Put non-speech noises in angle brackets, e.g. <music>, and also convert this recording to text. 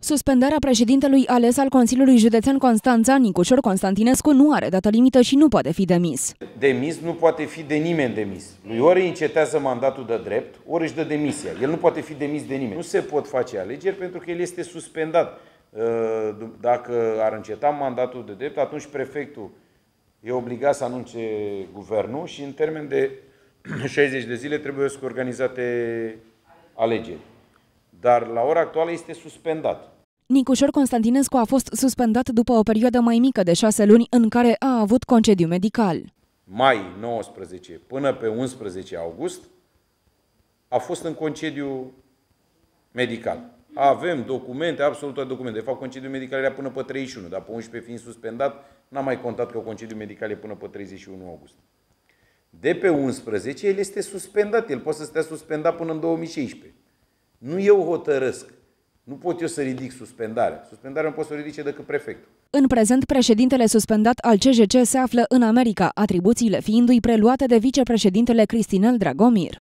Suspendarea președintelui ales al Consiliului Județean Constanța, Nicușor Constantinescu, nu are dată limită și nu poate fi demis. Demis nu poate fi de nimeni demis. Lui ori încetează mandatul de drept, ori își dă demisia. El nu poate fi demis de nimeni. Nu se pot face alegeri pentru că el este suspendat. Ă, dacă ar înceta mandatul de drept, atunci prefectul e obligat să anunce guvernul și în termen de 60 <clears throat> de zile trebuie să organizate alegeri dar la ora actuală este suspendat. Nicușor Constantinescu a fost suspendat după o perioadă mai mică de șase luni în care a avut concediu medical. Mai 19 până pe 11 august a fost în concediu medical. Avem documente, absolut toate documente. De fapt, concediu medical era până pe 31, dar pe 11 fiind suspendat, n-am mai contat că concediu medical e până pe 31 august. De pe 11, el este suspendat. El poate să stea suspendat până în 2016. Nu eu hotărăsc. Nu pot eu să ridic suspendarea. Suspendarea nu pot să o ridice decât prefectul. În prezent, președintele suspendat al CJC se află în America, atribuțiile fiindu-i preluate de vicepreședintele Cristinel Dragomir.